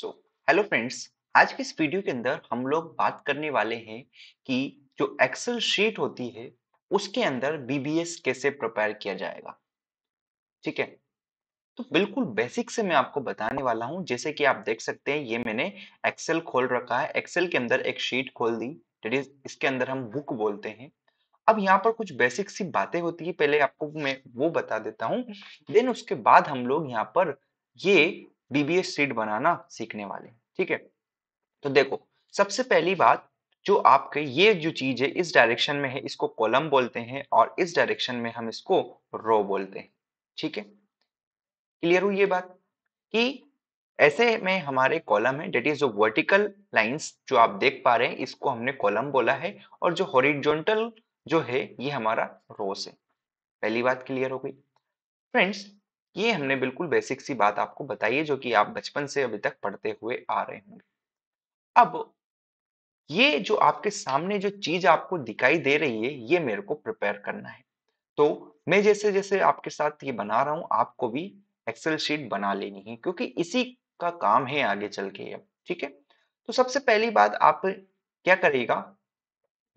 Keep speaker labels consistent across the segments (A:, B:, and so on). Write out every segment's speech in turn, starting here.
A: So hello friends आज के इस वीडियो के अंदर हम लोग बात करने वाले हैं कि जो एक्सेल शीट होती है उसके अंदर बीबीएस कैसे प्रिपेयर किया जाएगा ठीक है तो बिल्कुल बेसिक से मैं आपको बताने वाला हूं जैसे कि आप देख सकते हैं ये मैंने एक्सेल खोल रखा है एक्सेल के अंदर एक शीट खोल दी दैट इज इसके अंदर हम बुक बोलते हैं अब यहाँ पर कुछ बेसिक सी बातें होती है पहले आपको मैं वो बता देता हूँ देन उसके बाद हम लोग यहाँ पर ये बीबीएस सीट बनाना सीखने वाले ठीक है तो देखो सबसे पहली बात जो आपके ये जो चीज है इस डायरेक्शन में है इसको कॉलम बोलते हैं और इस डायरेक्शन में हम इसको रो बोलते हैं ठीक है क्लियर हुई ये बात कि ऐसे में हमारे कॉलम है डेट इज वर्टिकल लाइंस जो आप देख पा रहे हैं इसको हमने कॉलम बोला है और जो हॉरिजॉन्टल जो है ये हमारा रोस है पहली बात क्लियर हो गई फ्रेंड्स ये हमने बिल्कुल बेसिक सी बात आपको बताई है जो कि आप बचपन से अभी तक पढ़ते हुए आ रहे होंगे अब ये जो आपके सामने जो चीज आपको दिखाई दे रही है ये मेरे को प्रिपेयर करना है तो मैं जैसे जैसे आपके साथ ये बना रहा हूं आपको भी एक्सेल शीट बना लेनी है क्योंकि इसी का काम है आगे चल के अब ठीक है तो सबसे पहली बात आप क्या करेगा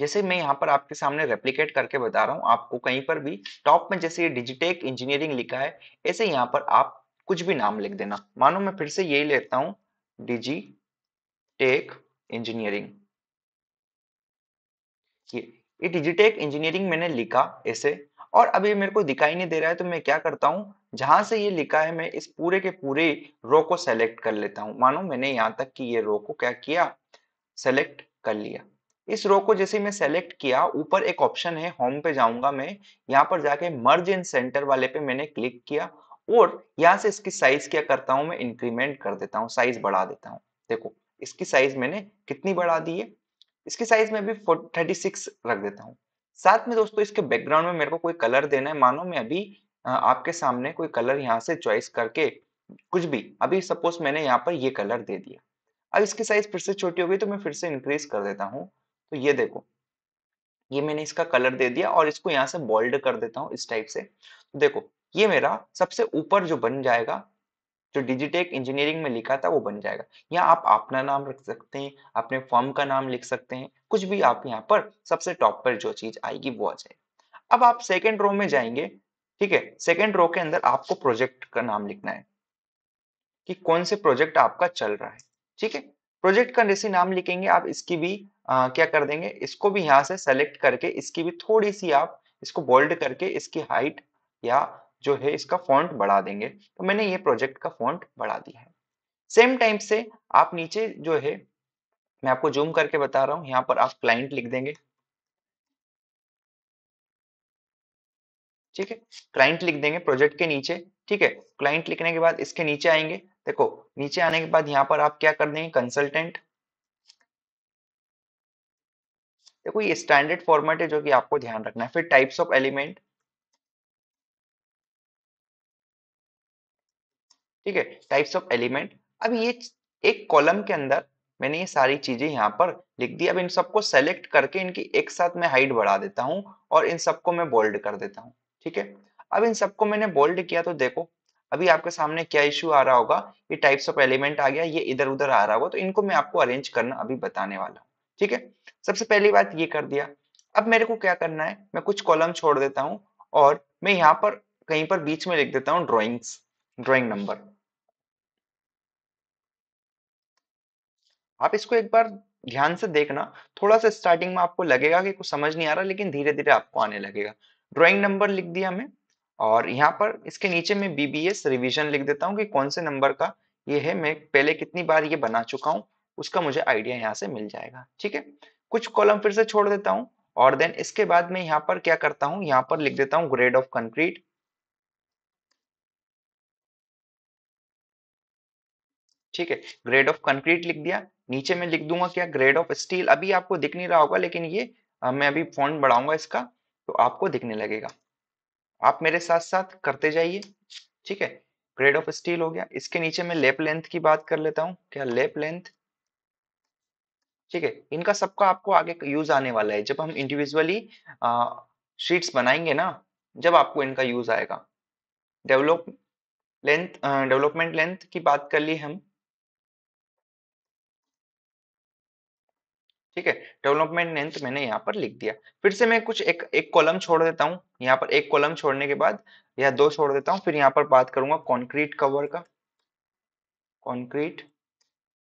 A: जैसे मैं यहाँ पर आपके सामने रेप्लीकेट करके बता रहा हूँ आपको कहीं पर भी टॉप में जैसे ये डिजिटेक इंजीनियरिंग लिखा है ऐसे यहाँ पर आप कुछ भी नाम लिख देना मानो मैं फिर से यही लेता हूँ डिजी टेक इंजीनियरिंग ये डिजिटेक इंजीनियरिंग मैंने लिखा ऐसे और अभी मेरे को दिखाई नहीं दे रहा है तो मैं क्या करता हूँ जहां से ये लिखा है मैं इस पूरे के पूरे रो को सेलेक्ट कर लेता हूँ मानो मैंने यहां तक कि ये रो को क्या किया सेलेक्ट कर लिया इस रो को जैसे मैं सेलेक्ट किया ऊपर एक ऑप्शन है होम पे जाऊंगा मैं यहाँ पर जाके मर्ज इन सेंटर वाले पे मैंने क्लिक किया और यहाँ से इसकी साइज क्या करता हूँ मैं इंक्रीमेंट कर देता हूँ साइज बढ़ा देता हूँ देखो इसकी साइज मैंने कितनी बढ़ा दी है इसकी साइज में भी थर्टी सिक्स रख देता हूँ साथ में दोस्तों इसके बैकग्राउंड में मेरे को कोई कलर देना है मानो मैं अभी आपके सामने कोई कलर यहाँ से चॉइस करके कुछ भी अभी सपोज मैंने यहाँ पर ये कलर दे दिया अब इसकी साइज फिर से छोटी हो गई तो मैं फिर से इंक्रीज कर देता हूँ तो ये देखो ये मैंने इसका कलर दे दिया और इसको यहाँ से बोल्ड कर देता हूँ इस टाइप से तो देखो ये मेरा सबसे ऊपर जो बन जाएगा जो डिजिटेक इंजीनियरिंग में लिखा था वो बन जाएगा यहाँ आप अपना नाम रख सकते हैं अपने फॉर्म का नाम लिख सकते हैं कुछ भी आप यहाँ पर सबसे टॉप पर जो चीज आएगी वो आ जाए अब आप सेकेंड रो में जाएंगे ठीक है सेकेंड रो के अंदर आपको प्रोजेक्ट का नाम लिखना है कि कौन से प्रोजेक्ट आपका चल रहा है ठीक है प्रोजेक्ट का जैसे नाम लिखेंगे आप इसकी भी आ, क्या कर देंगे इसको भी यहाँ से सेलेक्ट करके इसकी भी थोड़ी सी आप इसको बोल्ड करके इसकी हाइट या जो है इसका फॉन्ट बढ़ा देंगे तो मैंने ये प्रोजेक्ट का फॉन्ट बढ़ा दिया है सेम टाइम से आप नीचे जो है मैं आपको जूम करके बता रहा हूँ यहाँ पर आप क्लाइंट लिख देंगे ठीक है क्लाइंट लिख देंगे प्रोजेक्ट के नीचे ठीक है क्लाइंट लिखने के बाद इसके नीचे आएंगे देखो नीचे आने के बाद यहाँ पर आप क्या कर देंगे कंसल्टेंट देखो ये स्टैंडर्ड फॉर्मेट है जो कि आपको ध्यान रखना है फिर टाइप्स ऑफ एलिमेंट ठीक है टाइप्स ऑफ एलिमेंट अब ये एक कॉलम के अंदर मैंने ये सारी चीजें यहाँ पर लिख दी अब इन सबको सेलेक्ट करके इनकी एक साथ में हाइट बढ़ा देता हूँ और इन सबको मैं बोल्ड कर देता हूँ ठीक है अब इन सबको मैंने बोल्ड किया तो देखो अभी आपके सामने क्या इश्यू आ रहा होगा ये टाइप्स ऑफ एलिमेंट आ गया ये इधर उधर आ रहा होगा तो इनको मैं आपको अरेंज करना अभी बताने वाला हूँ ठीक है सबसे पहली बात ये कर दिया अब मेरे को क्या करना है मैं कुछ कॉलम छोड़ देता हूँ और मैं यहाँ पर कहीं पर बीच में लिख देता हूँ ड्रॉइंग्स ड्रॉइंग नंबर आप इसको एक बार ध्यान से देखना थोड़ा सा स्टार्टिंग में आपको लगेगा कि कुछ समझ नहीं आ रहा लेकिन धीरे धीरे आपको आने लगेगा ड्राइंग नंबर लिख दिया मैं और यहाँ पर इसके नीचे मैं बीबीएस रिवीजन लिख देता हूँ कि कौन से नंबर का ये है मैं पहले कितनी बार ये बना चुका हूँ उसका मुझे आइडिया यहाँ से मिल जाएगा ठीक है कुछ कॉलम फिर से छोड़ देता हूँ और देन इसके बाद मैं यहाँ पर क्या करता हूँ यहाँ पर लिख देता हूँ ग्रेड ऑफ कंक्रीट ठीक है ग्रेड ऑफ कंक्रीट लिख दिया नीचे मैं लिख दूंगा क्या ग्रेड ऑफ स्टील अभी आपको दिख नहीं रहा होगा लेकिन ये आ, मैं अभी फॉन्ट बढ़ाऊंगा इसका तो आपको दिखने लगेगा आप मेरे साथ साथ करते जाइए ठीक है ग्रेड ऑफ स्टील हो गया इसके नीचे मैं लेप लेंथ की बात कर लेता हूँ क्या लेप लेंथ ठीक है इनका सबका आपको आगे यूज आने वाला है जब हम इंडिविजुअली शीट्स बनाएंगे ना जब आपको इनका यूज आएगा डेवलप लेंथ डेवलपमेंट लेंथ की बात कर ली हम ठीक है डेवलपमेंट लेंथ मैंने यहाँ पर लिख दिया फिर से मैं कुछ एक एक कॉलम छोड़ देता हूँ यहाँ पर एक कॉलम छोड़ने के बाद या दो छोड़ देता हूँ फिर यहाँ पर बात करूंगा कॉन्क्रीट कवर का कॉन्क्रीट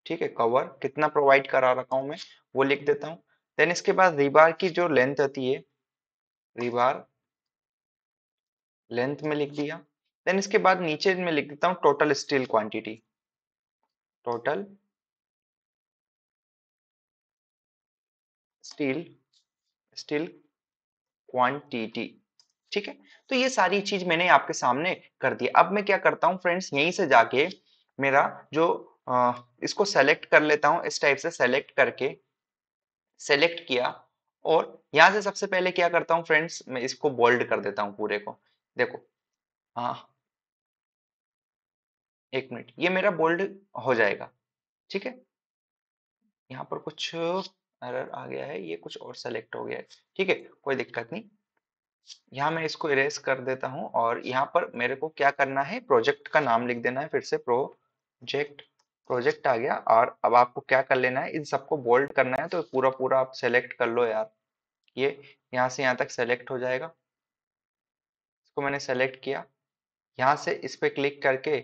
A: ठीक है कवर कितना प्रोवाइड करा रखा हूं मैं वो लिख देता हूं देन इसके बाद रिबार की जो लेंथ होती है रिबार लेंथ में लिख दिया देन इसके बाद नीचे में लिख देता हूं total steel quantity total steel steel quantity ठीक है तो ये सारी चीज मैंने आपके सामने कर दी अब मैं क्या करता हूं फ्रेंड्स यहीं से जाके मेरा जो इसको सेलेक्ट कर लेता हूं इस टाइप से सेलेक्ट करके सेलेक्ट किया और यहां से सबसे पहले क्या करता हूँ फ्रेंड्स मैं इसको बोल्ड कर देता हूं पूरे को देखो हाँ एक मिनट ये मेरा बोल्ड हो जाएगा ठीक है यहाँ पर कुछ एरर आ गया है ये कुछ और सेलेक्ट हो गया है ठीक है कोई दिक्कत नहीं यहां मैं इसको इरेज कर देता हूं और यहां पर मेरे को क्या करना है प्रोजेक्ट का नाम लिख देना है फिर से प्रोजेक्ट प्रोजेक्ट आ गया और अब आपको क्या कर लेना है इन सबको बोल्ड करना है तो पूरा पूरा आप सेलेक्ट कर लो यार ये यहाँ से यहाँ तक सेलेक्ट हो जाएगा इसको मैंने सेलेक्ट किया यहाँ से इस पर क्लिक करके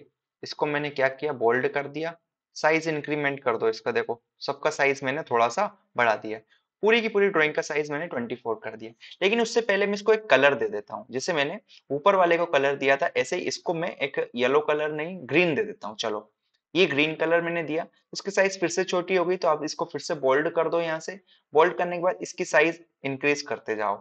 A: इसको मैंने क्या किया बोल्ड कर दिया साइज इंक्रीमेंट कर दो इसका देखो सबका साइज मैंने थोड़ा सा बढ़ा दिया पूरी की पूरी ड्राइंग का साइज मैंने 24 कर दिया लेकिन उससे पहले मैं इसको एक कलर दे देता हूँ जैसे मैंने ऊपर वाले को कलर दिया था ऐसे इसको मैं एक येलो कलर नहीं ग्रीन दे देता हूँ चलो ये ग्रीन कलर मैंने दिया उसकी साइज फिर से छोटी हो गई तो आप इसको फिर से बोल्ड कर दो यहाँ से बोल्ड करने के बाद इसकी साइज इंक्रीज करते जाओ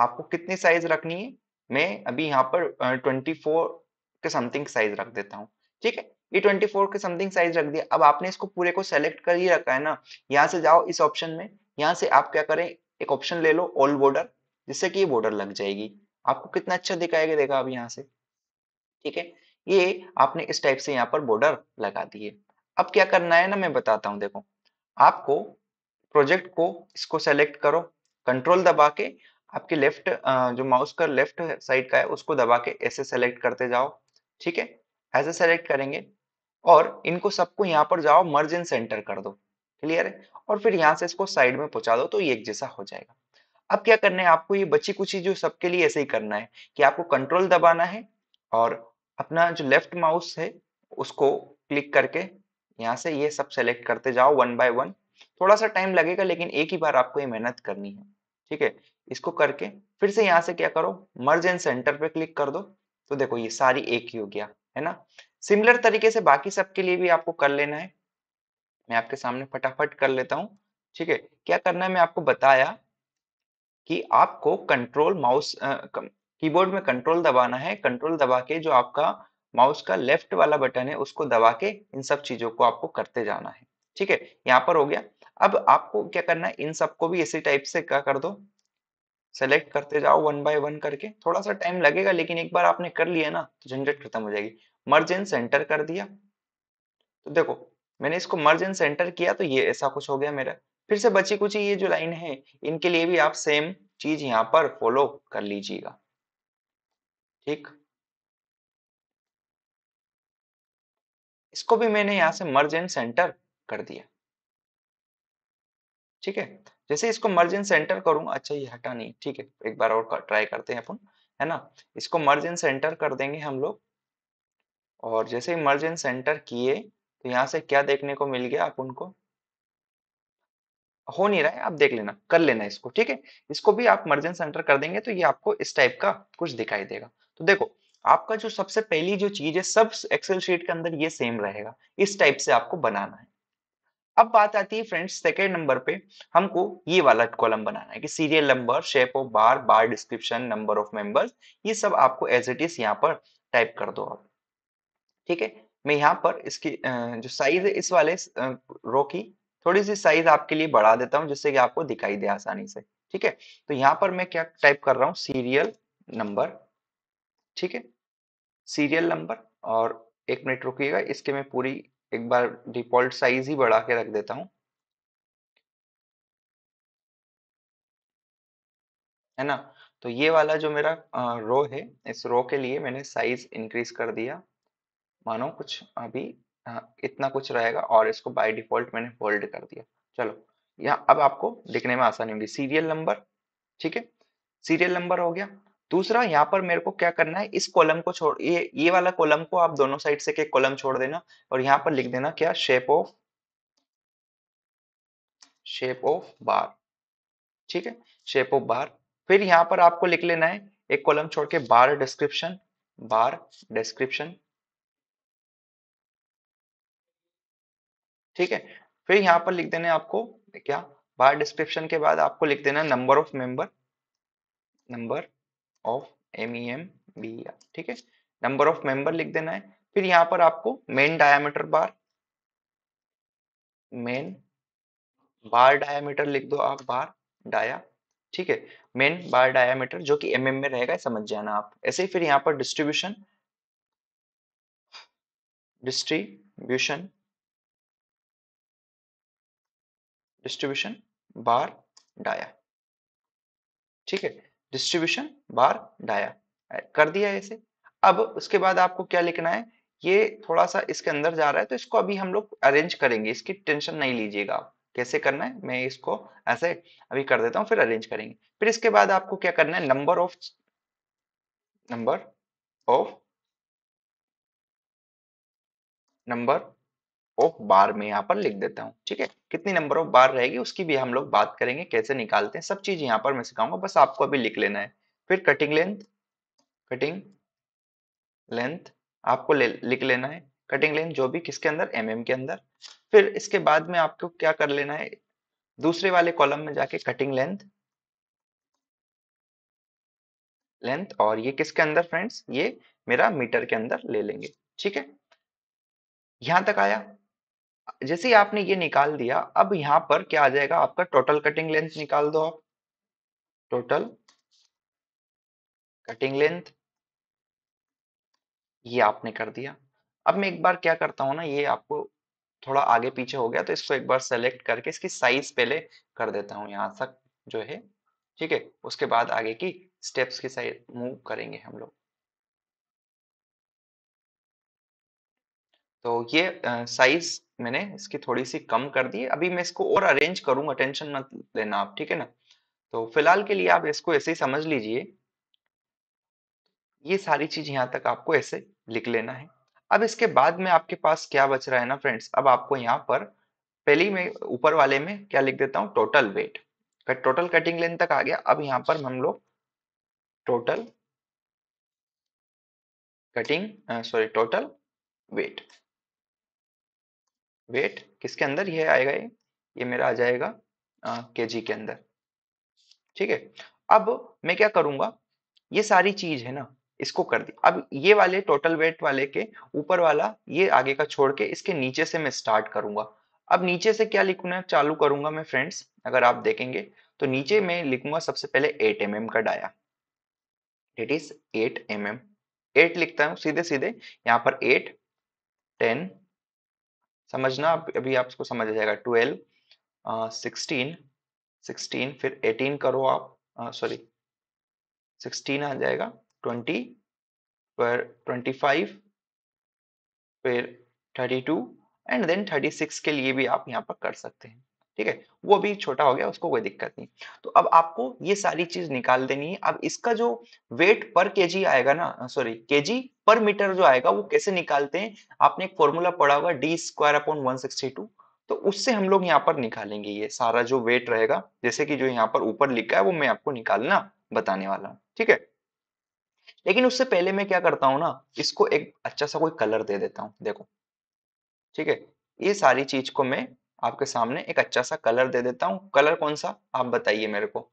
A: आपको कितनी साइज रखनी है मैं अभी यहाँ पर ट्वेंटी के समथिंग साइज रख देता हूँ ठीक है ये 24 के समथिंग साइज रख दिया अब आपने इसको पूरे को सेलेक्ट कर ही रखा है ना यहाँ से जाओ इस ऑप्शन में यहाँ से आप क्या करें एक ऑप्शन ले लो ऑल बॉर्डर जिससे कि ये बॉर्डर लग जाएगी आपको कितना अच्छा दिखाएगा देखा अब यहाँ से ठीक है ये आपने इस टाइप से यहाँ पर बॉर्डर लगा दिए अब क्या करना है ना मैं बताता हूँ देखो आपको प्रोजेक्ट को इसको सेलेक्ट करो कंट्रोल दबा के आपके लेफ्ट जो माउस का लेफ्ट साइड का है उसको दबा के ऐसे सेलेक्ट करते जाओ ठीक है ऐसे सेलेक्ट करेंगे और इनको सबको यहाँ पर जाओ मर्ज इन सेंटर कर दो क्लियर है और फिर यहाँ से इसको साइड में पहुंचा दो तो ये एक जैसा हो जाएगा अब क्या करना है आपको ये बची कुछ जो सबके लिए ऐसे ही करना है कि आपको कंट्रोल दबाना है और अपना जो लेफ्ट माउस है उसको क्लिक करके यहाँ से ये सब सेलेक्ट करते जाओ वन बाय वन थोड़ा सा टाइम लगेगा लेकिन एक ही बार आपको ये मेहनत करनी है ठीक है इसको करके फिर से यहाँ से क्या करो मर्ज एंड सेंटर पे क्लिक कर दो तो देखो ये सारी एक ही हो गया है ना सिमिलर तरीके से बाकी सबके लिए भी आपको कर लेना है मैं आपके सामने फटाफट कर लेता हूँ ठीक है क्या करना है मैं आपको बताया कि आपको कंट्रोल माउस कीबोर्ड में कंट्रोल दबाना है कंट्रोल दबा के जो आपका माउस का लेफ्ट वाला बटन है उसको दबा के इन सब चीजों को आपको करते जाना है ठीक है यहाँ पर हो गया अब आपको क्या करना है इन सबको भी इसी टाइप से क्या कर दो सेलेक्ट करते जाओ वन बाय वन करके थोड़ा सा टाइम लगेगा लेकिन एक बार आपने कर लिया ना तो झंझट खत्म हो जाएगी मर्ज इन सेंटर कर दिया तो देखो मैंने इसको मर्ज इन सेंटर किया तो ये ऐसा कुछ हो गया मेरा फिर से बची कुछ ये जो लाइन है इनके लिए भी आप सेम चीज यहाँ पर फॉलो कर लीजिएगा ठीक इसको भी मैंने यहां से मर्ज एंड सेंटर कर दिया ठीक है जैसे इसको मर्ज एंड सेंटर करूं अच्छा ये हटा नहीं ठीक है एक बार और ट्राई करते हैं अपन है ना इसको मर्ज एंड सेंटर कर देंगे हम लोग और जैसे ही मर्ज एंड सेंटर किए तो यहां से क्या देखने को मिल गया आप उनको हो नहीं रहा है आप देख लेना कर लेना इसको ठीक है इसको भी आप मर्ज एंड सेंटर कर देंगे तो ये आपको इस टाइप का कुछ दिखाई देगा तो देखो आपका जो सबसे पहली जो चीज है सब एक्सेल शीट के अंदर ये सेम रहेगा इस टाइप से आपको बनाना है अब बात आती है फ्रेंड्स सेकेंड नंबर पे हमको ये वाला कॉलम बनाना है कि serial number shape of bar bar description number of members ये सब आपको एज इट इज यहाँ पर टाइप कर दो आप ठीक है मैं यहाँ पर इसकी जो साइज है इस वाले रो की थोड़ी सी साइज आपके लिए बढ़ा देता हूँ जिससे कि आपको दिखाई दे आसानी से ठीक है तो यहाँ पर मैं क्या टाइप कर रहा हूँ सीरियल नंबर ठीक है सीरियल नंबर और एक मिनट रुकिएगा इसके मैं पूरी एक बार डिफॉल्ट साइज ही बढ़ा के रख देता हूं है ना तो ये वाला जो मेरा रो है इस रो के लिए मैंने साइज इंक्रीज कर दिया मानो कुछ अभी इतना कुछ रहेगा और इसको बाय डिफॉल्ट मैंने होल्ड कर दिया चलो यहाँ अब आपको दिखने में आसानी होगी सीरियल नंबर ठीक है सीरियल नंबर हो गया दूसरा यहाँ पर मेरे को क्या करना है इस कॉलम को छोड़ ये ये वाला कॉलम को आप दोनों साइड से एक कॉलम छोड़ देना और यहाँ पर लिख देना क्या shape of shape of bar ठीक है शेप ऑफ बार फिर यहाँ पर आपको लिख लेना है एक कॉलम छोड़ के बार डिस्क्रिप्शन बार डिस्क्रिप्शन ठीक है फिर यहाँ पर लिख देना है आपको क्या बार डिस्क्रिप्शन के बाद आपको लिख देना number of member number of M E M B ठीक है नंबर ऑफ मेंबर लिख देना है फिर यहां पर आपको main diameter bar main bar diameter लिख दो आप बार डाया ठीक है मेन बार डायामीटर जो कि एम mm में रहेगा समझ जाना आप ऐसे ही फिर यहां पर distribution distribution distribution bar dia ठीक है डिस्ट्रीब्यूशन बार डाया कर दिया ऐसे अब उसके बाद आपको क्या लिखना है ये थोड़ा सा इसके अंदर जा रहा है तो इसको अभी हम लोग अरेंज करेंगे इसकी टेंशन नहीं लीजिएगा आप कैसे करना है मैं इसको ऐसे अभी कर देता हूँ फिर अरेंज करेंगे फिर इसके बाद आपको क्या करना है number of number of number of bar में यहाँ पर लिख देता हूँ ठीक है कितनी नंबर ऑफ बार रहेगी उसकी भी हम लोग बात करेंगे कैसे निकालते हैं सब चीज यहाँ पर मैं सिखाऊंगा बस आपको अभी लिख लेना है फिर कटिंग लेंथ कटिंग लेंथ आपको ले, लिख लेना है कटिंग लेंथ जो भी किसके अंदर एम mm के अंदर फिर इसके बाद में आपको क्या कर लेना है दूसरे वाले कॉलम में जाके कटिंग लेंथ लेंथ और ये किसके अंदर फ्रेंड्स ये मेरा मीटर के अंदर ले लेंगे ठीक है यहां तक आया जैसे ही आपने ये निकाल दिया, अब यहाँ पर क्या आ जाएगा आपका टोटल कटिंग लेंथ निकाल दो आप। टोटल कटिंग लेंथ ये आपने कर दिया। अब मैं एक बार क्या करता हूं ना ये आपको थोड़ा आगे पीछे हो गया तो इसको एक बार सेलेक्ट करके इसकी साइज पहले कर देता हूं यहां तक जो है ठीक है उसके बाद आगे की स्टेप्स की साइज मूव करेंगे हम लोग तो ये साइज मैंने इसकी थोड़ी सी कम कर दी अभी मैं इसको और अरेंज करूंगा टेंशन मत लेना आप ठीक है ना तो फिलहाल के लिए आप इसको ऐसे ही समझ लीजिए ये सारी चीज यहाँ तक आपको ऐसे लिख लेना है अब इसके बाद में आपके पास क्या बच रहा है ना फ्रेंड्स अब आपको यहाँ पर पहली में ऊपर वाले में क्या लिख देता हूँ total weight total cutting length तक आ गया अब यहाँ पर हम लोग total cutting sorry total weight weight किसके अंदर यह आएगा ये ये मेरा आ जाएगा के जी के अंदर ठीक है अब मैं क्या करूंगा ये सारी चीज है ना इसको कर दी अब ये वाले टोटल वेट वाले के ऊपर वाला ये आगे का छोड़ के इसके नीचे से मैं स्टार्ट करूंगा अब नीचे से क्या लिखना चालू करूंगा मैं फ्रेंड्स अगर आप देखेंगे तो नीचे मैं लिखूंगा सबसे पहले एट एम एम का dia it is eight M M eight लिखता हूँ सीधे सीधे यहाँ पर एट टेन समझना अभी आपको समझ आ जाएगा ट्वेल्व सिक्सटीन सिक्सटीन फिर एटीन करो आप सॉरी सिक्सटीन आ जाएगा ट्वेंटी फिर ट्वेंटी फाइव फिर thirty two and then thirty six के लिए भी आप यहाँ पर कर सकते हैं ठीक है वो अभी छोटा हो गया उसको कोई दिक्कत नहीं तो अब आपको ये सारी चीज निकाल देनी है अब इसका जो वेट पर के आएगा ना सॉरी के पर मीटर जो आएगा वो कैसे निकालते हैं आपने एक फॉर्मूला पढ़ा होगा D square upon one sixty two तो उससे हम लोग यहाँ पर निकालेंगे ये सारा जो वेट रहेगा जैसे कि जो यहाँ पर ऊपर लिखा है वो मैं आपको निकालना बताने वाला हूँ ठीक है लेकिन उससे पहले मैं क्या करता हूँ ना इसको एक अच्छा सा कोई कलर दे देता हूँ देखो ठीक है ये सारी चीज को मैं आपके सामने एक अच्छा सा कलर दे देता हूँ कलर कौन सा आप बताइए मेरे को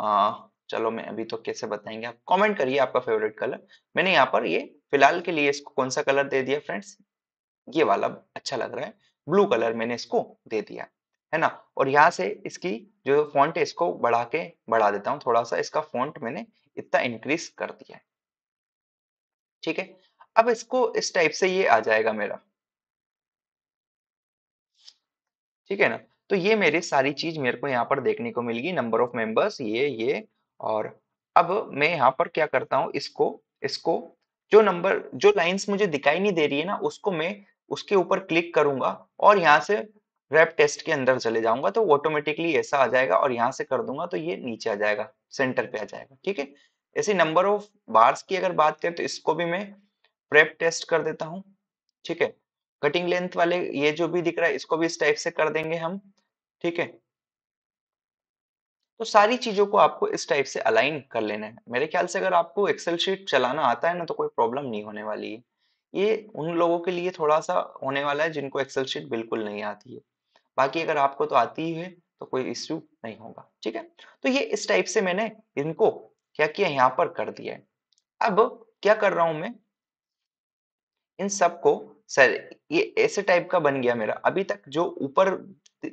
A: आ, चलो मैं अभी तो कैसे बताएंगे आप कमेंट करिए आपका फेवरेट कलर मैंने यहाँ पर ये फिलहाल के लिए इसको कौन सा कलर दे दिया फ्रेंड्स ये वाला अच्छा लग रहा है ब्लू कलर मैंने इसको दे दिया है ना और यहाँ से इसकी जो फॉन्ट है इसको बढ़ा के बढ़ा देता हूँ थोड़ा सा इसका फॉन्ट मैंने इतना इंक्रीज कर दिया है ठीक है अब इसको इस टाइप से ये आ जाएगा मेरा ठीक है ना तो ये मेरे सारी चीज मेरे को यहाँ पर देखने को मिलगी नंबर ऑफ मेंबर्स ये ये और अब मैं यहाँ पर क्या करता हूँ इसको इसको जो नंबर जो लाइंस मुझे दिखाई नहीं दे रही है ना उसको मैं उसके ऊपर क्लिक करूंगा और यहाँ से रैप टेस्ट के अंदर चले जाऊंगा तो ऑटोमेटिकली ऐसा आ जाएगा और यहाँ से कर दूंगा तो ये नीचे आ जाएगा सेंटर पे आ जाएगा ठीक है ऐसे नंबर ऑफ बार्स की अगर बात करें तो इसको भी मैं प्रेप टेस्ट कर देता हूँ ठीक है कटिंग लेंथ वाले ये जो भी दिख रहा है इसको भी इस टाइप से कर देंगे हम ठीक है तो सारी चीजों को आपको इस टाइप से अलाइन कर लेना है मेरे ख्याल से अगर आपको एक्सेल शीट चलाना आता है ना तो कोई प्रॉब्लम नहीं होने वाली है ये उन लोगों के लिए थोड़ा सा होने वाला है जिनको एक्सेल शीट बिल्कुल नहीं आती है बाकी अगर आपको तो आती ही है तो कोई इश्यू नहीं होगा ठीक है तो ये इस टाइप से मैंने इनको क्या किया यहाँ पर कर दिया है अब क्या कर रहा हूं मैं इन सबको सर ये ऐसे टाइप का बन गया मेरा अभी तक जो ऊपर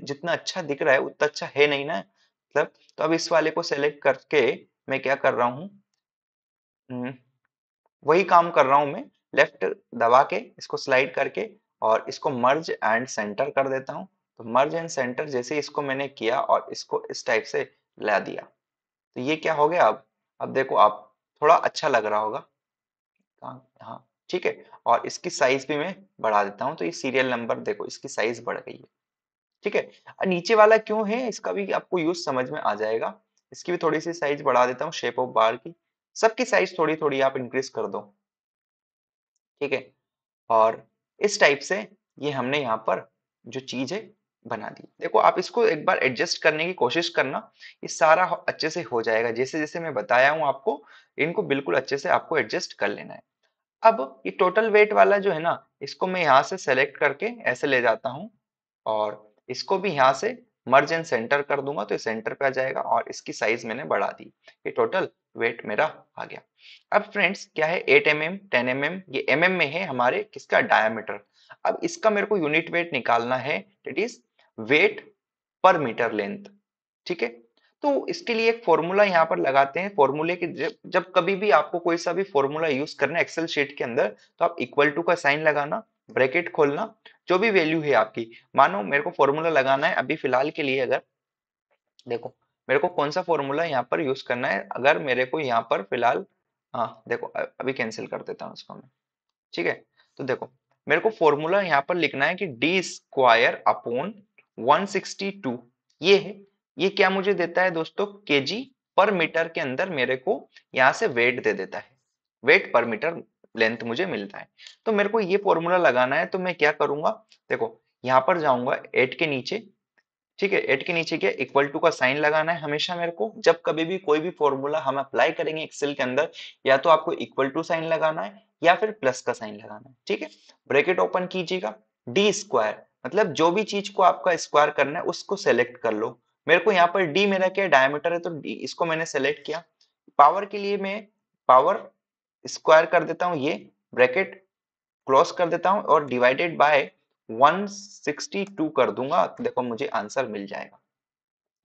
A: जितना अच्छा दिख रहा है उतना अच्छा है नहीं ना मतलब तो अब इस वाले को सेलेक्ट करके मैं क्या कर रहा हूँ हम्म, वही काम कर रहा हूं मैं लेफ्ट दबा के इसको स्लाइड करके और इसको मर्ज एंड सेंटर कर देता हूँ तो मर्ज एंड सेंटर जैसे इसको मैंने किया और इसको इस टाइप से ला दिया तो ये क्या हो गया अब अब देखो आप थोड़ा अच्छा लग रहा होगा हाँ, हाँ। ठीक है और इसकी साइज भी मैं बढ़ा देता हूँ तो ये सीरियल नंबर देखो इसकी साइज बढ़ गई है ठीक है नीचे वाला क्यों है इसका भी आपको यूज समझ में आ जाएगा इसकी भी थोड़ी सी साइज बढ़ा देता हूँ शेप ऑफ बार की सबकी साइज थोड़ी थोड़ी आप इंक्रीज कर दो ठीक है और इस टाइप से ये हमने यहाँ पर जो चीज है बना दी देखो आप इसको एक बार एडजस्ट करने की कोशिश करना ये सारा अच्छे से हो जाएगा जैसे जैसे मैं बताया हूँ आपको इनको बिल्कुल अच्छे से आपको एडजस्ट कर लेना है अब ये टोटल वेट वाला जो है ना इसको मैं यहाँ से सेलेक्ट करके ऐसे ले जाता हूँ और इसको भी यहाँ से मर्ज एंड सेंटर कर दूंगा तो सेंटर पे आ जाएगा और इसकी साइज मैंने बढ़ा दी ये टोटल वेट मेरा आ गया अब फ्रेंड्स क्या है eight M M ten M M ये एम mm एम में है हमारे किसका डायामीटर अब इसका मेरे को यूनिट वेट निकालना है it is weight per metre length ठीक है तो इसके लिए एक फॉर्मूला यहाँ पर लगाते हैं फॉर्मूले के जब जब कभी भी आपको कोई सा भी फॉर्मूला यूज करना है एक्सेल शीट के अंदर तो आप इक्वल टू का साइन लगाना ब्रैकेट खोलना जो भी वैल्यू है आपकी मानो मेरे को फॉर्मूला लगाना है अभी फिलहाल के लिए अगर देखो मेरे को कौन सा फॉर्मूला यहाँ पर यूज करना है अगर मेरे को यहाँ पर फिलहाल हाँ देखो अभी कैंसिल कर देता हूँ उसको मैं ठीक है तो देखो मेरे को फॉर्मूला यहाँ पर लिखना है कि डी स्क्वायर अपॉन टू ये है ये क्या मुझे देता है दोस्तों के पर मीटर के अंदर मेरे को यहाँ से वेट दे देता है वेट पर मीटर लेंथ मुझे मिलता है तो मेरे को ये फॉर्मूला लगाना है तो मैं क्या करूंगा देखो यहाँ पर जाऊंगा एट के नीचे ठीक है एट के नीचे क्या इक्वल टू का साइन लगाना है हमेशा मेरे को जब कभी भी कोई भी फॉर्मूला हम अप्लाई करेंगे एक्सेल के अंदर या तो आपको इक्वल टू साइन लगाना है या फिर प्लस का साइन लगाना है ठीक है ब्रेकेट ओपन कीजिएगा डी स्क्वायर मतलब जो भी चीज को आपका स्क्वायर करना है उसको सेलेक्ट कर लो मेरे को यहाँ पर डी मेरा क्या डायमीटर है तो डी इसको मैंने सेलेक्ट किया पावर के लिए मैं पावर स्क्वायर कर देता हूँ ये ब्रैकेट क्लोज कर देता हूँ और डिवाइडेड बाय 162 कर दूंगा देखो मुझे आंसर मिल जाएगा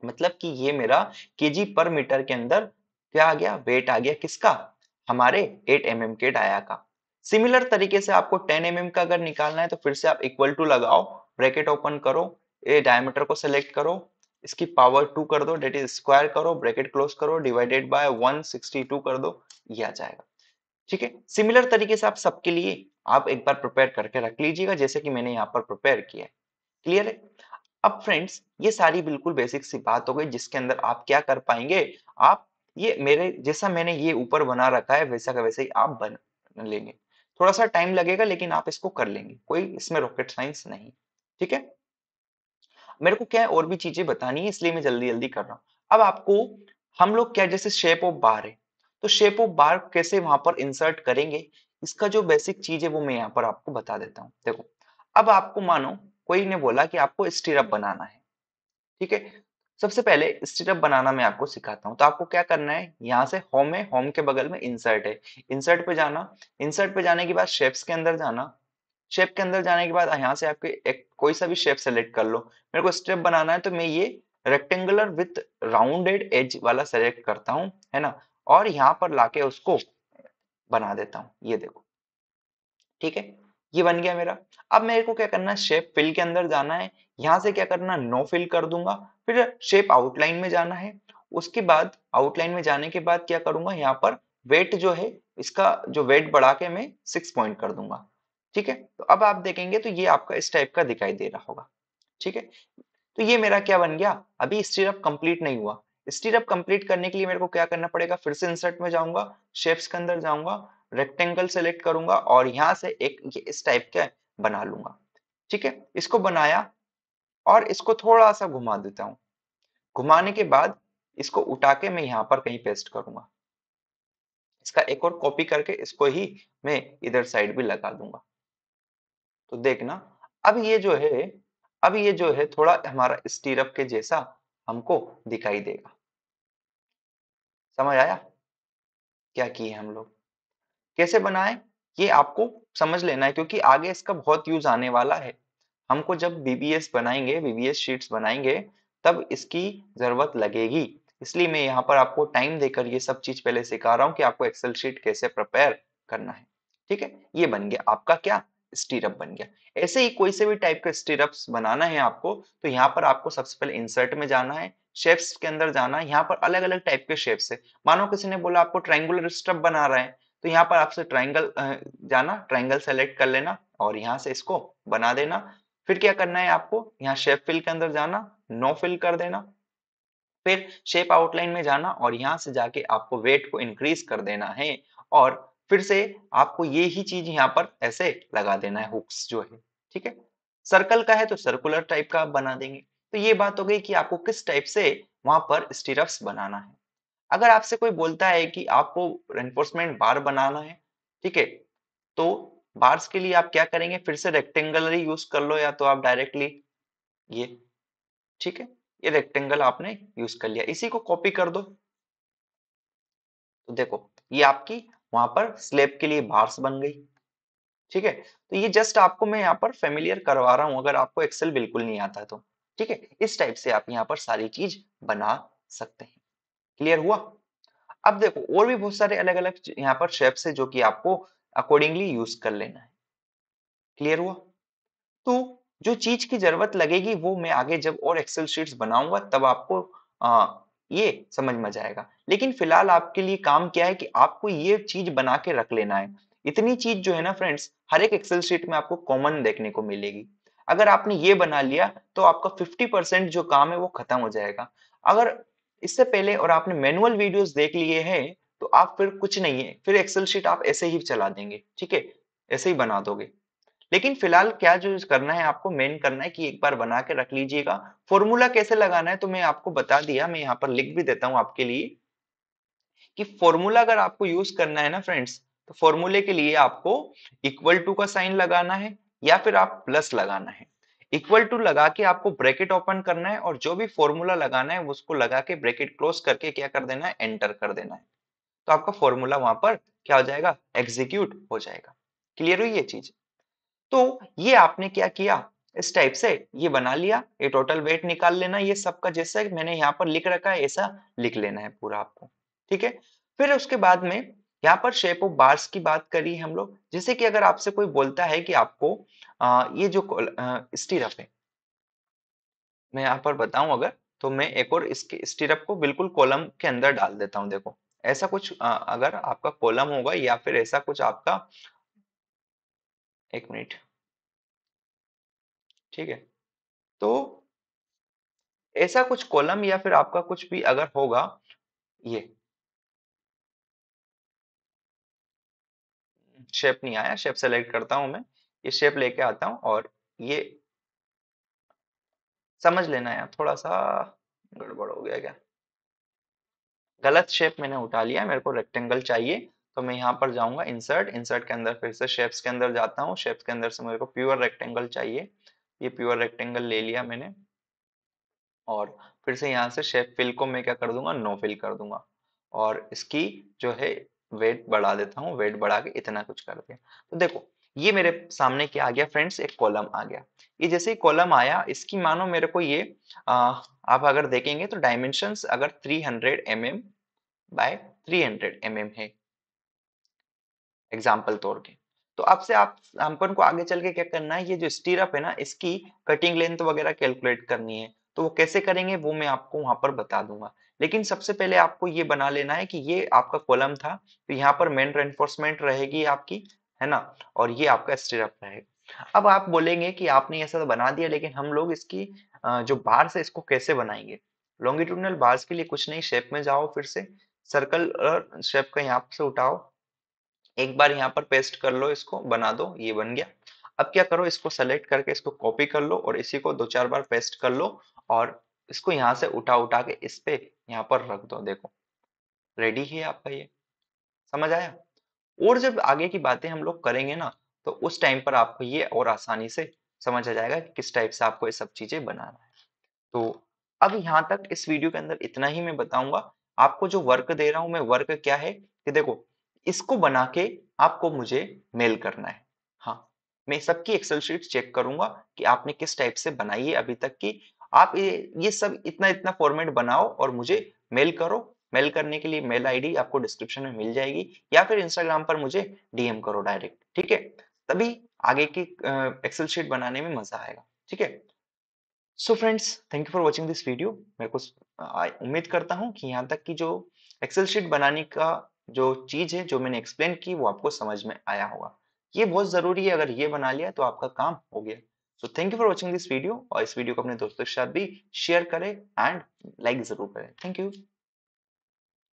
A: मतलब कि ये मेरा केजी पर मीटर के अंदर क्या आ गया वेट आ गया किसका हमारे 8 एम mm के डाया का सिमिलर तरीके से आपको 10 एम mm का अगर निकालना है तो फिर से आप इक्वल टू लगाओ ब्रैकेट ओपन करो ये डायमीटर को सिलेक्ट करो इसकी पावर टू कर दो डेट इज स्क्वायर करो ब्रैकेट क्लोज करो डिवाइडेड बाय 162 कर दो ये आ जाएगा ठीक है सिमिलर तरीके से आप सबके लिए आप एक बार प्रिपेयर करके रख लीजिएगा जैसे कि मैंने यहाँ पर प्रिपेयर किया है क्लियर है अब फ्रेंड्स ये सारी बिल्कुल बेसिक सी बात हो गई जिसके अंदर आप क्या कर पाएंगे आप ये मेरे जैसा मैंने ये ऊपर बना रखा है वैसा का वैसे ही आप बन लेंगे थोड़ा सा टाइम लगेगा लेकिन आप इसको कर लेंगे कोई इसमें रॉकेट साइंस नहीं ठीक है मेरे को क्या है और भी चीजें बतानी है इसलिए मैं जल्दी जल्दी कर रहा हूँ अब आपको हम लोग क्या जैसे शेप ऑफ बार है तो शेप ऑफ बार कैसे वहां पर इंसर्ट करेंगे इसका जो बेसिक चीज है वो मैं यहाँ पर आपको बता देता हूँ देखो अब आपको मानो कोई ने बोला कि आपको स्टीरअप बनाना है ठीक है सबसे पहले स्टीरअप बनाना मैं आपको सिखाता हूँ तो आपको क्या करना है यहाँ से होम है होम के बगल में इंसर्ट है इंसर्ट पे जाना इंसर्ट पे जाने के बाद शेप्स के अंदर जाना शेप के अंदर जाने के बाद यहाँ से आपके एक कोई सा भी शेप सेलेक्ट कर लो मेरे को स्टेप बनाना है तो मैं ये रेक्टेंगुलर विथ राउंडेड एज वाला सेलेक्ट करता हूँ है ना और यहाँ पर लाके उसको बना देता हूँ ये देखो ठीक है ये बन गया मेरा अब मेरे को क्या करना है शेप फिल के अंदर जाना है यहाँ से क्या करना नो फिल कर दूंगा फिर शेप आउटलाइन में जाना है उसके बाद आउटलाइन में जाने के बाद क्या करूंगा यहाँ पर वेट जो है इसका जो वेट बढ़ा के मैं सिक्स पॉइंट कर दूंगा ठीक है तो अब आप देखेंगे तो ये आपका इस टाइप का दिखाई दे रहा होगा ठीक है तो ये मेरा क्या बन गया अभी स्टीरअप कंप्लीट नहीं हुआ स्टीरअप कंप्लीट करने के लिए मेरे को क्या करना पड़ेगा फिर से इंसर्ट में जाऊंगा शेप्स के अंदर जाऊंगा रेक्टेंगल सेलेक्ट करूंगा और यहां से एक ये इस टाइप का बना लूंगा ठीक है इसको बनाया और इसको थोड़ा सा घुमा देता हूँ घुमाने के बाद इसको उठा के मैं यहाँ पर कहीं पेस्ट करूंगा इसका एक और कॉपी करके इसको ही मैं इधर साइड भी लगा दूंगा तो देखना अब ये जो है अब ये जो है थोड़ा हमारा स्टीरअप के जैसा हमको दिखाई देगा समझ आया क्या किए हम लोग कैसे बनाए ये आपको समझ लेना है क्योंकि आगे इसका बहुत यूज आने वाला है हमको जब बीबीएस बनाएंगे बीबीएस शीट्स बनाएंगे तब इसकी जरूरत लगेगी इसलिए मैं यहाँ पर आपको टाइम देकर ये सब चीज पहले सिखा रहा हूँ कि आपको एक्सेल शीट कैसे प्रिपेयर करना है ठीक है ये बन गया आपका क्या स्टीरअप बन गया ऐसे ही कोई से भी टाइप का स्टीरअप्स बनाना है आपको तो यहाँ पर आपको सबसे पहले इंसर्ट में जाना है शेप्स के अंदर जाना है यहाँ पर अलग अलग टाइप के शेप्स है मानो किसी ने बोला आपको ट्राइंगुलर स्टप बना रहा है तो यहाँ पर आपसे ट्राइंगल जाना ट्राइंगल सेलेक्ट कर लेना और यहाँ से इसको बना देना फिर क्या करना है आपको यहाँ शेप फिल के अंदर जाना नो फिल कर देना फिर शेप आउटलाइन में जाना और यहाँ से जाके आपको वेट को इंक्रीज कर देना है और फिर से आपको ये ही चीज यहाँ पर ऐसे लगा देना है हुक्स जो है ठीक है सर्कल का है तो सर्कुलर टाइप का आप बना देंगे तो ये बात हो गई कि आपको किस टाइप से वहां पर स्टिरप्स बनाना है अगर आपसे कोई बोलता है कि आपको एनफोर्समेंट बार बनाना है ठीक है तो बार्स के लिए आप क्या करेंगे फिर से रेक्टेंगुलर यूज कर लो या तो आप डायरेक्टली ये ठीक है ये रेक्टेंगल आपने यूज कर लिया इसी को कॉपी कर दो तो देखो ये आपकी वहां पर स्लेब के लिए बार्स बन गई ठीक है तो ये जस्ट आपको मैं यहाँ पर फेमिलियर करवा रहा हूं अगर आपको एक्सेल बिल्कुल नहीं आता तो ठीक है इस टाइप से आप यहाँ पर सारी चीज बना सकते हैं क्लियर हुआ अब देखो और भी बहुत सारे अलग अलग यहाँ पर शेप्स है जो कि आपको अकॉर्डिंगली यूज कर लेना है क्लियर हुआ तो जो चीज की जरूरत लगेगी वो मैं आगे जब और एक्सेल शीट्स बनाऊंगा तब आपको ये समझ में जाएगा लेकिन फिलहाल आपके लिए काम क्या है कि आपको ये चीज बना के रख लेना है इतनी चीज जो है ना फ्रेंड्स हर एक एक्सेल शीट में आपको कॉमन देखने को मिलेगी अगर आपने ये बना लिया तो आपका 50 परसेंट जो काम है वो खत्म हो जाएगा अगर इससे पहले और आपने मैनुअल वीडियोस देख लिए हैं तो आप फिर कुछ नहीं है फिर एक्सेल शीट आप ऐसे ही चला देंगे ठीक है ऐसे ही बना दोगे लेकिन फिलहाल क्या जो करना है आपको मेन करना है कि एक बार बना के रख लीजिएगा फॉर्मूला कैसे लगाना है तो मैं आपको बता दिया मैं यहाँ पर लिख भी देता हूँ आपके लिए कि फॉर्मूला अगर आपको यूज करना है ना फ्रेंड्स तो फॉर्मूले के लिए आपको इक्वल टू का साइन लगाना है या फिर आप प्लस लगाना है इक्वल टू लगा के आपको ब्रैकेट ओपन करना है और जो भी फॉर्मूला लगाना है उसको लगा के ब्रैकेट क्लोज करके क्या कर देना है एंटर कर देना है तो आपका फॉर्मूला वहां पर क्या हो जाएगा एग्जीक्यूट हो जाएगा क्लियर हुई ये चीज तो ये आपने क्या किया इस टाइप से ये बना लिया ये टोटल वेट निकाल लेना ये सबका जैसा मैंने यहाँ पर लिख रखा है ऐसा लिख लेना है पूरा आपको ठीक है फिर उसके बाद में यहाँ पर शेप ऑफ बार्स की बात करी हम लोग जैसे कि अगर आपसे कोई बोलता है कि आपको आ, ये जो स्टीरप है मैं यहाँ पर बताऊं अगर तो मैं एक और इसके स्टीरप को बिल्कुल कॉलम के अंदर डाल देता हूँ देखो ऐसा कुछ आ, अगर आपका कॉलम होगा या फिर ऐसा कुछ आपका एक मिनट ठीक है तो ऐसा कुछ कॉलम या फिर आपका कुछ भी अगर होगा ये शेप नहीं आया शेप सेलेक्ट करता हूं मैं ये शेप लेके आता हूं और ये समझ लेना यार थोड़ा सा गड़बड़ हो गया क्या गलत शेप मैंने उठा लिया मेरे को रेक्टेंगल चाहिए तो मैं यहाँ पर जाऊंगा इंसर्ट इंसर्ट के अंदर फिर से शेप्स के अंदर जाता हूँ शेप्स के अंदर से मेरे को प्योर रेक्टेंगल चाहिए ये प्योर रेक्टेंगल ले लिया मैंने और फिर से यहाँ से शेप फिल को मैं क्या कर दूंगा नो फिल कर दूंगा और इसकी जो है वेट बढ़ा देता हूँ वेट बढ़ा के इतना कुछ कर दिया तो देखो ये मेरे सामने क्या आ गया फ्रेंड्स एक कॉलम आ गया ये जैसे ही कॉलम आया इसकी मानो मेरे को ये आ, आप अगर देखेंगे तो डायमेंशन अगर 300 hundred M M by three hundred M M है एग्जाम्पल तौर के तो अब से आप हमको को आगे चल के क्या करना है ये जो स्टीरअप है ना इसकी कटिंग लेंथ वगैरह कैलकुलेट करनी है तो वो कैसे करेंगे वो मैं आपको वहां पर बता दूंगा लेकिन सबसे पहले आपको ये बना लेना है कि ये आपका कॉलम था तो यहाँ पर मेन रेनफोर्समेंट रहेगी आपकी है ना और ये आपका स्टीरअप रहेगा अब आप बोलेंगे कि आपने ऐसा तो बना दिया लेकिन हम लोग इसकी जो बार्स है इसको कैसे बनाएंगे लॉन्गिट्यूडनल बार्स के लिए कुछ नहीं शेप में जाओ फिर से सर्कल शेप का यहाँ से उठाओ एक बार यहाँ पर पेस्ट कर लो इसको बना दो ये बन गया अब क्या करो इसको सेलेक्ट करके इसको कॉपी कर लो और इसी को दो चार बार पेस्ट कर लो और इसको यहाँ से उठा उठा के इस पे यहाँ पर रख दो देखो रेडी है आपका ये समझ आया और जब आगे की बातें हम लोग करेंगे ना तो उस टाइम पर आपको ये और आसानी से समझ आ जाएगा कि किस टाइप से आपको ये सब चीजें बनाना है तो अब यहाँ तक इस वीडियो के अंदर इतना ही मैं बताऊंगा आपको जो वर्क दे रहा हूं मैं वर्क क्या है कि देखो इसको बना के आपको मुझे मेल करना है हाँ मैं सबकी एक्सेल शीट चेक करूंगा कि आपने किस टाइप से बनाई है अभी तक की आप ये ये सब इतना इतना फॉर्मेट बनाओ और मुझे मेल करो मेल करने के लिए मेल आईडी आपको डिस्क्रिप्शन में मिल जाएगी या फिर इंस्टाग्राम पर मुझे डीएम करो डायरेक्ट ठीक है तभी आगे की एक्सेल शीट बनाने में मजा आएगा ठीक है so friends thank you for watching this video मेरे को उम्मीद करता हूँ कि यहाँ तक की जो एक्सेल शीट बनाने का जो चीज है जो मैंने एक्सप्लेन की वो आपको समझ में आया होगा ये बहुत जरूरी है अगर ये बना लिया तो आपका काम हो गया so thank you for watching this video और इस वीडियो को अपने दोस्तों के साथ भी शेयर करें एंड लाइक जरूर करें थैंक यू